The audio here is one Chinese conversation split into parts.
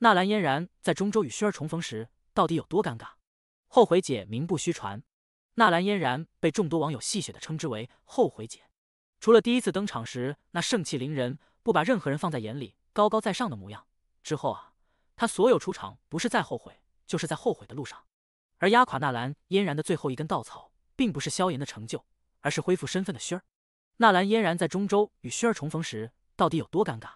纳兰嫣然在中州与薰儿重逢时，到底有多尴尬？后悔姐名不虚传，纳兰嫣然被众多网友戏谑的称之为“后悔姐”。除了第一次登场时那盛气凌人、不把任何人放在眼里、高高在上的模样之后啊，他所有出场不是在后悔，就是在后悔的路上。而压垮纳兰嫣然的最后一根稻草，并不是萧炎的成就，而是恢复身份的薰儿。纳兰嫣然在中州与薰儿重逢时，到底有多尴尬？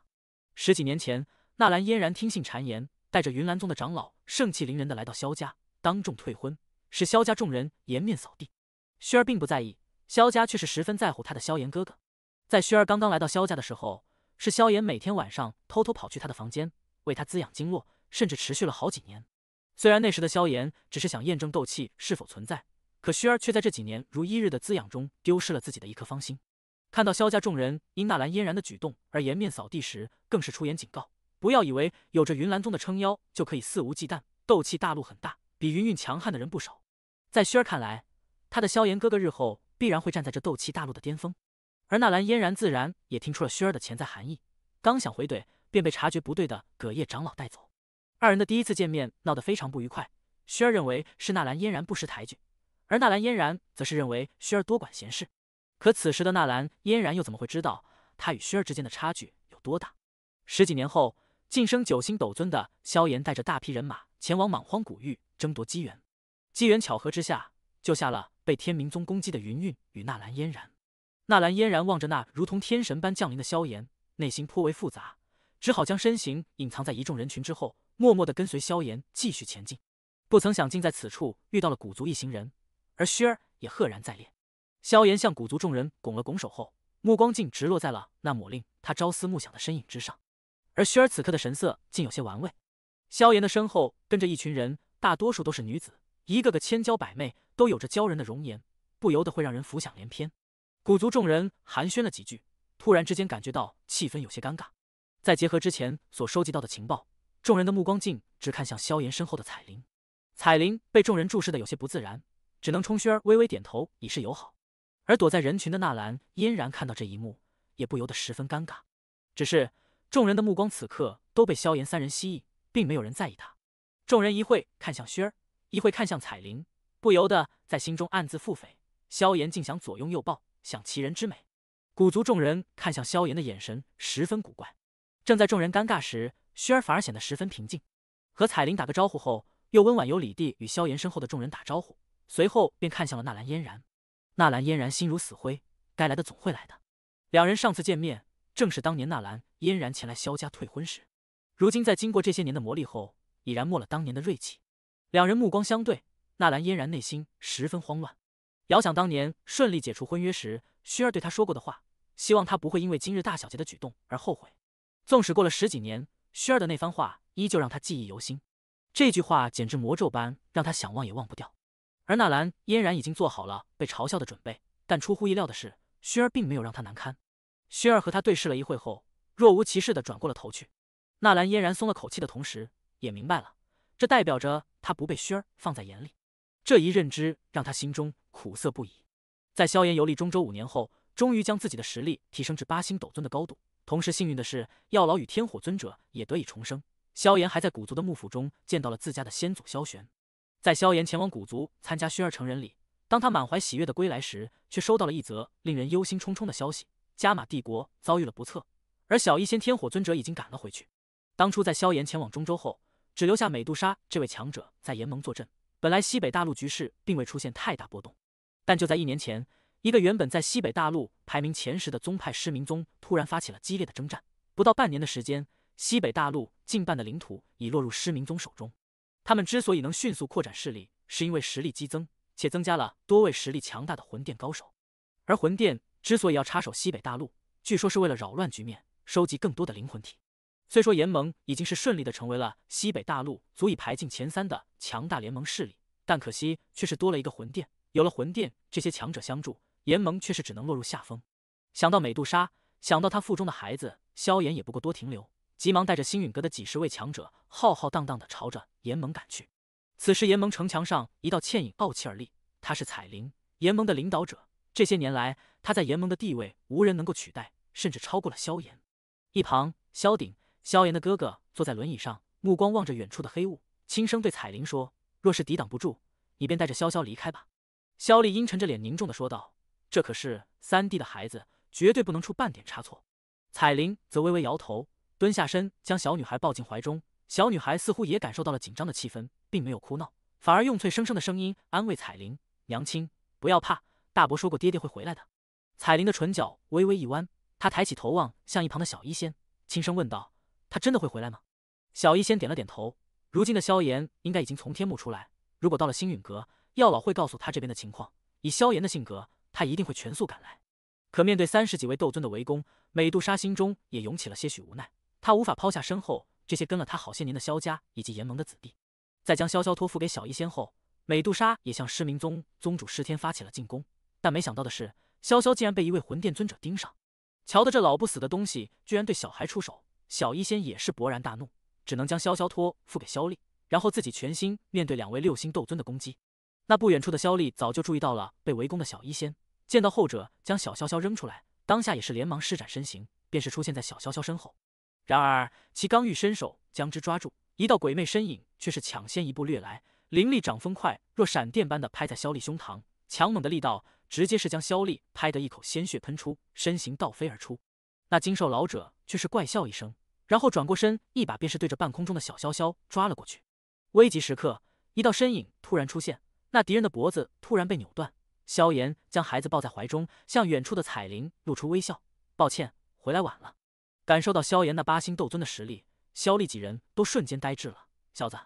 十几年前。纳兰嫣然听信谗言，带着云岚宗的长老盛气凌人的来到萧家，当众退婚，使萧家众人颜面扫地。萱儿并不在意，萧家却是十分在乎他的萧炎哥哥。在萱儿刚刚来到萧家的时候，是萧炎每天晚上偷偷跑去他的房间为他滋养经络，甚至持续了好几年。虽然那时的萧炎只是想验证斗气是否存在，可萱儿却在这几年如一日的滋养中丢失了自己的一颗芳心。看到萧家众人因纳兰嫣然的举动而颜面扫地时，更是出言警告。不要以为有着云岚宗的撑腰就可以肆无忌惮。斗气大陆很大，比云云强悍的人不少。在薰儿看来，他的萧炎哥哥日后必然会站在这斗气大陆的巅峰。而纳兰嫣然自然也听出了薰儿的潜在含义，刚想回怼，便被察觉不对的葛叶长老带走。二人的第一次见面闹得非常不愉快。薰儿认为是纳兰嫣然不识抬举，而纳兰嫣然则是认为薰儿多管闲事。可此时的纳兰嫣然又怎么会知道他与薰儿之间的差距有多大？十几年后。晋升九星斗尊的萧炎带着大批人马前往莽荒古域争夺机缘，机缘巧合之下救下了被天明宗攻击的云韵与纳兰嫣然。纳兰嫣然望着那如同天神般降临的萧炎，内心颇为复杂，只好将身形隐藏在一众人群之后，默默地跟随萧炎继续前进。不曾想竟在此处遇到了古族一行人，而薛儿也赫然在列。萧炎向古族众人拱了拱手后，目光竟直落在了那抹令他朝思暮想的身影之上。而萱儿此刻的神色竟有些玩味。萧炎的身后跟着一群人，大多数都是女子，一个个千娇百媚，都有着娇人的容颜，不由得会让人浮想联翩。古族众人寒暄了几句，突然之间感觉到气氛有些尴尬。再结合之前所收集到的情报，众人的目光竟直看向萧炎身后的彩铃。彩铃被众人注视的有些不自然，只能冲薰儿微微点头以示友好。而躲在人群的纳兰嫣然看到这一幕，也不由得十分尴尬，只是。众人的目光此刻都被萧炎三人吸引，并没有人在意他。众人一会看向薰儿，一会看向彩铃，不由得在心中暗自腹诽：萧炎竟想左拥右抱，享其人之美。古族众人看向萧炎的眼神十分古怪。正在众人尴尬时，薰儿反而显得十分平静，和彩铃打个招呼后，又温婉有礼地与萧炎身后的众人打招呼，随后便看向了纳兰嫣然。纳兰嫣然心如死灰，该来的总会来的。两人上次见面。正是当年纳兰嫣然前来萧家退婚时，如今在经过这些年的磨砺后，已然没了当年的锐气。两人目光相对，纳兰嫣然内心十分慌乱。遥想当年顺利解除婚约时，薰儿对他说过的话，希望他不会因为今日大小姐的举动而后悔。纵使过了十几年，薰儿的那番话依旧让他记忆犹新。这句话简直魔咒般，让他想忘也忘不掉。而纳兰嫣然已经做好了被嘲笑的准备，但出乎意料的是，薰儿并没有让他难堪。薰儿和他对视了一会后，若无其事的转过了头去。纳兰嫣然松了口气的同时，也明白了，这代表着他不被薰儿放在眼里。这一认知让他心中苦涩不已。在萧炎游历中州五年后，终于将自己的实力提升至八星斗尊的高度。同时，幸运的是，药老与天火尊者也得以重生。萧炎还在古族的幕府中见到了自家的先祖萧玄。在萧炎前往古族参加薰儿成人礼，当他满怀喜悦的归来时，却收到了一则令人忧心忡忡的消息。加玛帝国遭遇了不测，而小一仙天火尊者已经赶了回去。当初在萧炎前往中州后，只留下美杜莎这位强者在炎盟坐镇。本来西北大陆局势并未出现太大波动，但就在一年前，一个原本在西北大陆排名前十的宗派失明宗突然发起了激烈的征战。不到半年的时间，西北大陆近半的领土已落入失明宗手中。他们之所以能迅速扩展势力，是因为实力激增，且增加了多位实力强大的魂殿高手，而魂殿。之所以要插手西北大陆，据说是为了扰乱局面，收集更多的灵魂体。虽说炎盟已经是顺利的成为了西北大陆足以排进前三的强大联盟势力，但可惜却是多了一个魂殿。有了魂殿这些强者相助，炎盟却是只能落入下风。想到美杜莎，想到她腹中的孩子，萧炎也不过多停留，急忙带着星陨阁的几十位强者浩浩荡荡的朝着炎盟赶去。此时，炎盟城墙上一道倩影傲气而立，他是彩铃，炎盟的领导者。这些年来，他在炎盟的地位无人能够取代，甚至超过了萧炎。一旁，萧鼎，萧炎的哥哥，坐在轮椅上，目光望着远处的黑雾，轻声对彩铃说：“若是抵挡不住，你便带着萧萧离开吧。”萧丽阴沉着脸，凝重的说道：“这可是三弟的孩子，绝对不能出半点差错。”彩铃则微微摇头，蹲下身将小女孩抱进怀中。小女孩似乎也感受到了紧张的气氛，并没有哭闹，反而用脆生生的声音安慰彩铃：“娘亲，不要怕。”大伯说过，爹爹会回来的。彩铃的唇角微微一弯，她抬起头望向一旁的小医仙，轻声问道：“他真的会回来吗？”小医仙点了点头。如今的萧炎应该已经从天幕出来，如果到了星陨阁，药老会告诉他这边的情况。以萧炎的性格，他一定会全速赶来。可面对三十几位斗尊的围攻，美杜莎心中也涌起了些许无奈。她无法抛下身后这些跟了她好些年的萧家以及炎盟的子弟。在将潇潇托付给小医仙后，美杜莎也向失明宗宗主师天发起了进攻。但没想到的是，潇潇竟然被一位魂殿尊者盯上。瞧的这老不死的东西，居然对小孩出手！小医仙也是勃然大怒，只能将潇潇托付给肖丽，然后自己全心面对两位六星斗尊的攻击。那不远处的肖丽早就注意到了被围攻的小医仙，见到后者将小潇潇扔出来，当下也是连忙施展身形，便是出现在小潇潇身后。然而其刚欲伸手将之抓住，一道鬼魅身影却是抢先一步掠来，凌厉掌风快若闪电般的拍在肖丽胸膛，强猛的力道。直接是将萧丽拍得一口鲜血喷出，身形倒飞而出。那精瘦老者却是怪笑一声，然后转过身，一把便是对着半空中的小潇潇抓了过去。危急时刻，一道身影突然出现，那敌人的脖子突然被扭断。萧炎将孩子抱在怀中，向远处的彩铃露出微笑：“抱歉，回来晚了。”感受到萧炎那八星斗尊的实力，萧丽几人都瞬间呆滞了。“小子，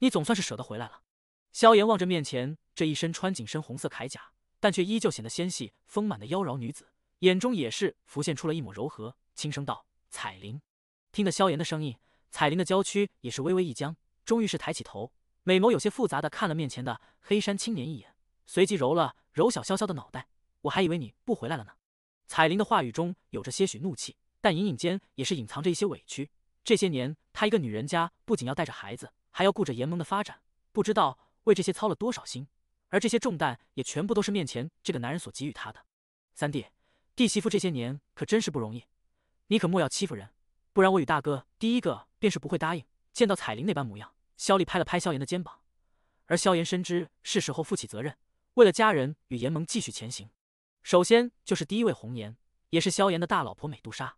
你总算是舍得回来了。”萧炎望着面前这一身穿紧身红色铠甲。但却依旧显得纤细丰满的妖娆女子眼中也是浮现出了一抹柔和，轻声道：“彩铃。”听得萧炎的声音，彩铃的娇躯也是微微一僵，终于是抬起头，美眸有些复杂的看了面前的黑山青年一眼，随即揉了揉小潇潇的脑袋：“我还以为你不回来了呢。”彩铃的话语中有着些许怒气，但隐隐间也是隐藏着一些委屈。这些年，她一个女人家不仅要带着孩子，还要顾着炎盟的发展，不知道为这些操了多少心。而这些重担也全部都是面前这个男人所给予他的。三弟，弟媳妇这些年可真是不容易，你可莫要欺负人，不然我与大哥第一个便是不会答应。见到彩铃那般模样，萧丽拍了拍萧炎的肩膀，而萧炎深知是时候负起责任，为了家人与炎盟继续前行。首先就是第一位红颜，也是萧炎的大老婆美杜莎。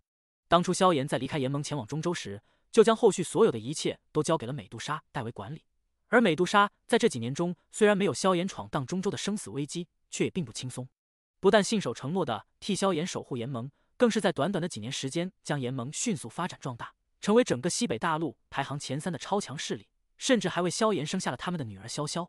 当初萧炎在离开炎盟前往中州时，就将后续所有的一切都交给了美杜莎代为管理。而美杜莎在这几年中，虽然没有萧炎闯荡中州的生死危机，却也并不轻松。不但信守承诺的替萧炎守护炎盟，更是在短短的几年时间，将炎盟迅速发展壮大，成为整个西北大陆排行前三的超强势力，甚至还为萧炎生下了他们的女儿萧潇。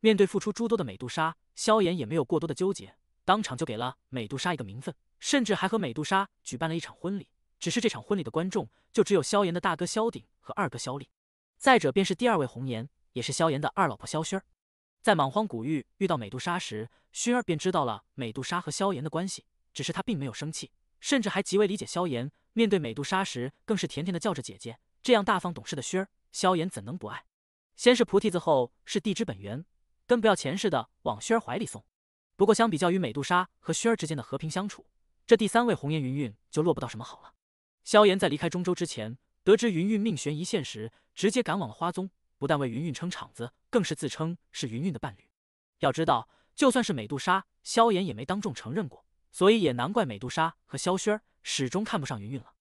面对付出诸多的美杜莎，萧炎也没有过多的纠结，当场就给了美杜莎一个名分，甚至还和美杜莎举办了一场婚礼。只是这场婚礼的观众，就只有萧炎的大哥萧鼎和二哥萧立，再者便是第二位红颜。也是萧炎的二老婆萧薰儿，在莽荒古域遇到美杜莎时，薰儿便知道了美杜莎和萧炎的关系，只是她并没有生气，甚至还极为理解萧炎。面对美杜莎时，更是甜甜的叫着姐姐。这样大方懂事的薰儿，萧炎怎能不爱？先是菩提子，后是地之本源，跟不要钱似的往薰儿怀里送。不过相比较于美杜莎和薰儿之间的和平相处，这第三位红颜云云就落不到什么好了。萧炎在离开中州之前，得知云云命悬一线时，直接赶往了花宗。不但为云云撑场子，更是自称是云云的伴侣。要知道，就算是美杜莎，萧炎也没当众承认过，所以也难怪美杜莎和萧薰儿始终看不上云云了。